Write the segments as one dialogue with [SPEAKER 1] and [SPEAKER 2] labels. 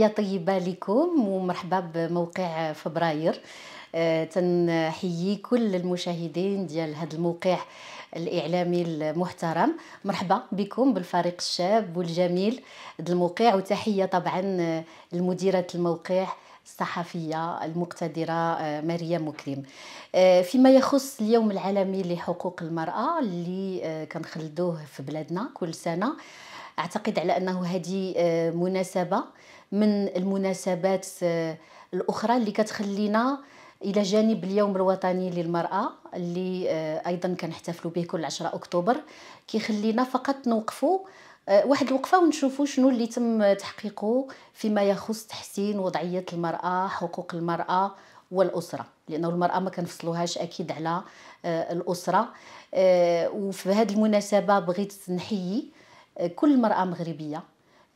[SPEAKER 1] تحية طيبة لكم ومرحبا بموقع فبراير آه، تنحيي كل المشاهدين ديال هذا الموقع الاعلامي المحترم مرحبا بكم بالفريق الشاب والجميل ديال الموقع وتحيه طبعا لمديره الموقع الصحفيه المقتدره آه، مريم مكرم آه، فيما يخص اليوم العالمي لحقوق المراه اللي كنخلدوه في بلادنا كل سنه اعتقد على انه هذه مناسبه من المناسبات آه، الاخرى اللي كتخلينا الى جانب اليوم الوطني للمراه اللي آه، ايضا كنحتفلوا به كل 10 اكتوبر كيخلينا فقط نوقفوا آه، واحد الوقفه ونشوفوا شنو اللي تم تحقيقه فيما يخص تحسين وضعيه المراه حقوق المراه والاسره لانه المراه ما كنفصلوهاش اكيد على الاسره وفي هذه المناسبه بغيت نحيي كل مراه مغربيه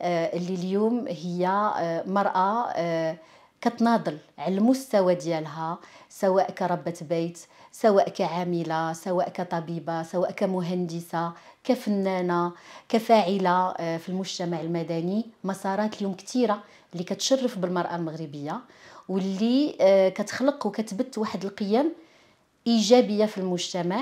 [SPEAKER 1] آه، اللي اليوم هي آه، مرأة آه، كتناضل على المستوى ديالها سواء كربة بيت سواء كعاملة سواء كطبيبة سواء كمهندسة كفنانة كفاعلة في المجتمع المدني مسارات اليوم كثيرة اللي كتشرف بالمرأة المغربية واللي كتخلق وكتبت واحد القيم إيجابية في المجتمع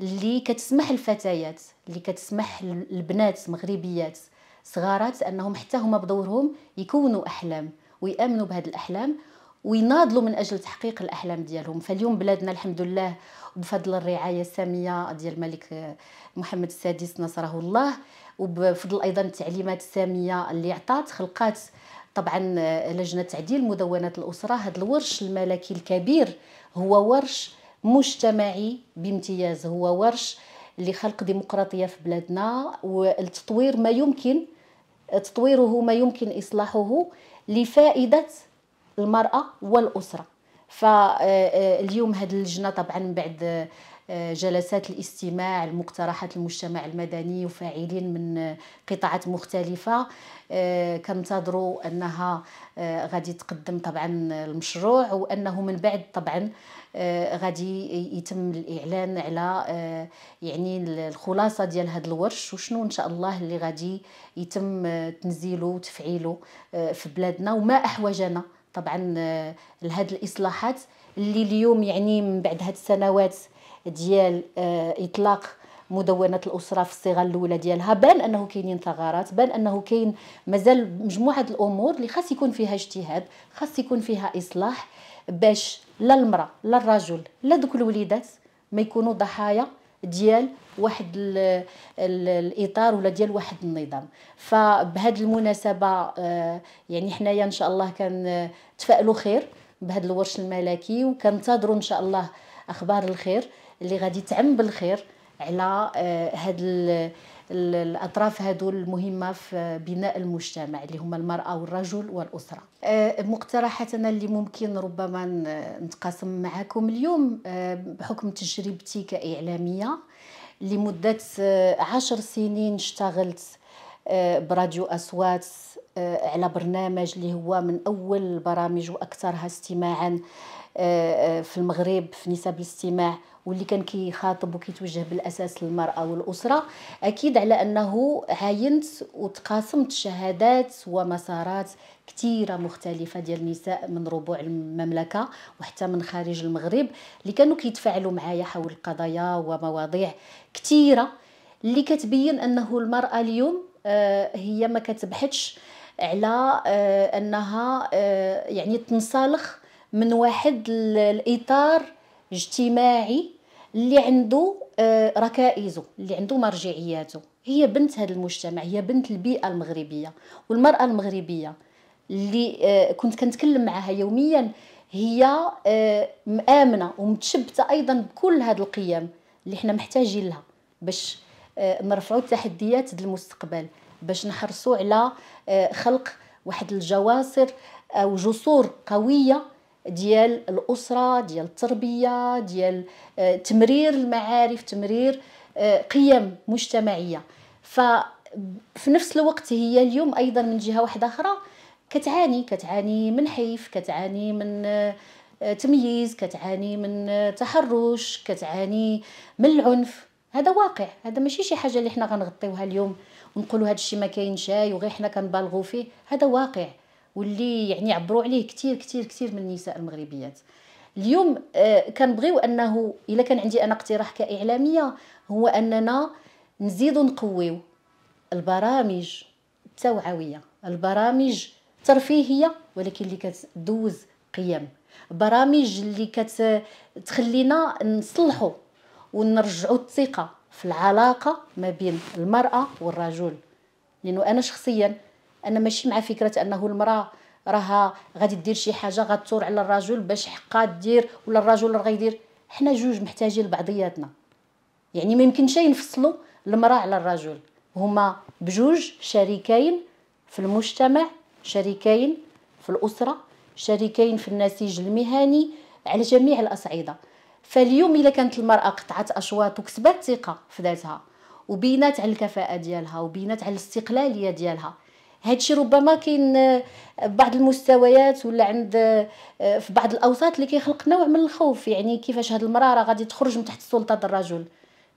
[SPEAKER 1] اللي كتسمح الفتيات اللي كتسمح البنات المغربيات صغارات انهم حتى هما بدورهم يكونوا احلام ويامنوا بهذه الاحلام ويناضلوا من اجل تحقيق الاحلام ديالهم فاليوم بلادنا الحمد لله بفضل الرعايه الساميه ديال الملك محمد السادس نصره الله وبفضل ايضا التعليمات الساميه اللي عطات خلقات طبعا لجنه تعديل مدونات الاسره هذا الورش الملكي الكبير هو ورش مجتمعي بامتياز هو ورش لخلق ديمقراطيه في بلادنا والتطوير ما يمكن تطويره ما يمكن إصلاحه لفائدة المرأة والأسرة فاليوم آه، آه، هذه اللجنه طبعا بعد آه، آه، جلسات الاستماع المقترحات المجتمع المدني وفاعلين من آه، قطاعات مختلفة آه، كنتظروا أنها غادي تقدم طبعا المشروع وأنه من بعد طبعا غادي يتم الإعلان على يعني الخلاصة ديال هذا الورش وشنو إن شاء الله اللي غادي يتم تنزيله وتفعيله في بلادنا وما أحوجنا طبعا لهذه الإصلاحات اللي اليوم يعني من بعد هاد السنوات ديال آه، اطلاق مدونات الاسره في الصيغه الاولى ديالها بان انه كاينين ثغرات بان انه كاين مازال مجموعه الامور اللي خاص يكون فيها اجتهاد خاص يكون فيها اصلاح باش لا المراه لا الرجل لا دوك الوليدات ما يكونوا ضحايا ديال واحد الـ الـ الاطار ولا ديال واحد النظام فبهذه المناسبه آه، يعني حنايا ان شاء الله كنتفائلوا خير بهذا الورش الملكي وكنتظروا ان شاء الله اخبار الخير اللي غادي تعم بالخير على آه، هاد الاطراف هادو المهمه في بناء المجتمع اللي هما المراه والرجل والاسره آه، مقترحاتنا اللي ممكن ربما نتقاسم معكم اليوم آه، بحكم تجربتي كاعلاميه لمده عشر سنين اشتغلت براديو اصوات على برنامج اللي هو من اول البرامج واكثرها استماعا آه، آه، في المغرب في نسب الاستماع واللي كان كيخاطب وكيتوجه بالاساس للمراه والاسره اكيد على انه عاينت وتقاسمت شهادات ومسارات كثيره مختلفه ديال النساء من ربوع المملكه وحتى من خارج المغرب اللي كانوا كيتفاعلوا معايا حول قضايا ومواضيع كثيره اللي كتبين انه المراه اليوم آه، هي ما كتبحثش على انها يعني تنسلخ من واحد الاطار اجتماعي اللي عنده آه، ركائزه اللي عنده مرجعياته هي بنت هذا المجتمع هي بنت البيئه المغربيه والمراه المغربيه اللي آه، كنت كنتكلم معها يوميا هي آه، مآمنه ومتشبته ايضا بكل هذه القيم اللي حنا محتاجين لها باش نرفعوا التحديات للمستقبل المستقبل باش نحرصوا على خلق واحد الجواصر او جسور قويه ديال الاسره ديال التربيه ديال آه، تمرير المعارف تمرير آه، قيم مجتمعيه ففي نفس الوقت هي اليوم ايضا من جهه واحده اخرى كتعاني كتعاني من حيف كتعاني من آه، تمييز كتعاني من تحرش كتعاني من العنف هذا واقع هذا ماشي شي حاجه اللي حنا غنغطيوها اليوم ونقولوا هذا الشيء ما كاينش وغير حنا كنبالغوا فيه هذا واقع واللي يعني عبروا عليه كثير كثير كثير من النساء المغربيات اليوم آه، كنبغيو انه الا كان عندي انا اقتراح كاعلاميه هو اننا نزيد نقويو البرامج التوعويه البرامج ترفيهيه ولكن اللي كتدوز قيم برامج اللي كتخلينا نصلحوا ونرجعوا الثقه في العلاقه ما بين المراه والرجل لانه انا شخصيا انا ماشي مع فكره انه المراه راها غادي دير شي حاجه غتثور على الرجل باش حقها دير ولا الرجل راه غيدير حنا جوج محتاجين لبعضياتنا يعني ما يمكنش ينفصلوا المراه على الرجل هما بجوج شريكين في المجتمع شريكين في الاسره شريكين في النسيج المهني على جميع الاصعده فاليوم الا كانت المراه قطعت اشواط وكسبت ثقه في ذاتها وبينات على الكفاءه ديالها وبينات على الاستقلاليه ديالها هادشي ربما كاين آه، بعض المستويات ولا عند آه، في بعض الاوساط اللي كيخلق نوع من الخوف يعني كيفاش هاد المراه راه غادي تخرج من تحت ديال الرجل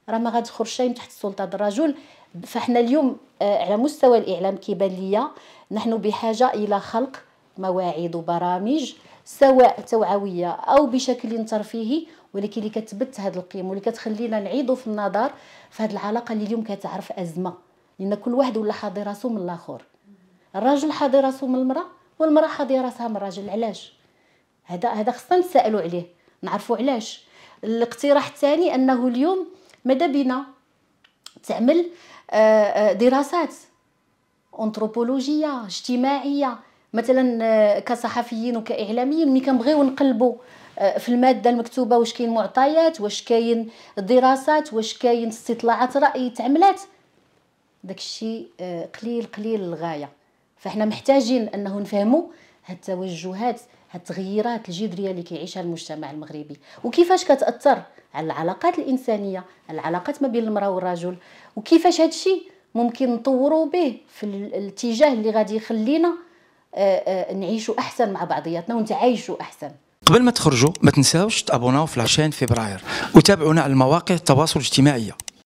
[SPEAKER 1] راه ما غادي تخرج من تحت ديال الرجل فاحنا اليوم آه، على مستوى الاعلام كيبان ليا نحن بحاجه الى خلق مواعيد وبرامج سواء توعويه او بشكل ترفيهي ولكن اللي كتبت هذه القيم واللي كتخلينا نعيدوا في النظر في هذه العلاقه اللي اليوم كتعرف ازمه لان كل واحد ولا حاضر راسو من الاخر الراجل حاضي راسو من المراه والمراه حاضي راسها من الراجل علاش هذا هذا خصنا نسالوا عليه نعرفوا علاش الاقتراح الثاني انه اليوم ماذا بينا تعمل آه، آه، دراسات انتروبولوجية اجتماعيه مثلا آه، كصحفيين وكاعلاميين ملي كنبغيو نقلبوا في الماده المكتوبه واش كاين معطيات واش كاين دراسات واش كاين استطلاعات راي تعملات داكشي قليل قليل للغايه فاحنا محتاجين انه نفهموا هاد التوجهات هاد التغييرات الجذريه اللي كيعيشها المجتمع المغربي وكيفاش كتاثر على العلاقات الانسانيه على العلاقات ما بين المراه والرجل وكيفاش هاد الشيء ممكن نطوروا به في الاتجاه اللي غادي يخلينا آه، آه، نعيشوا احسن مع بعضياتنا ونتعايشوا احسن قبل ما تخرجوا ما تنساوش تابوناو في لاشين فبراير وتابعونا على المواقع التواصل الاجتماعي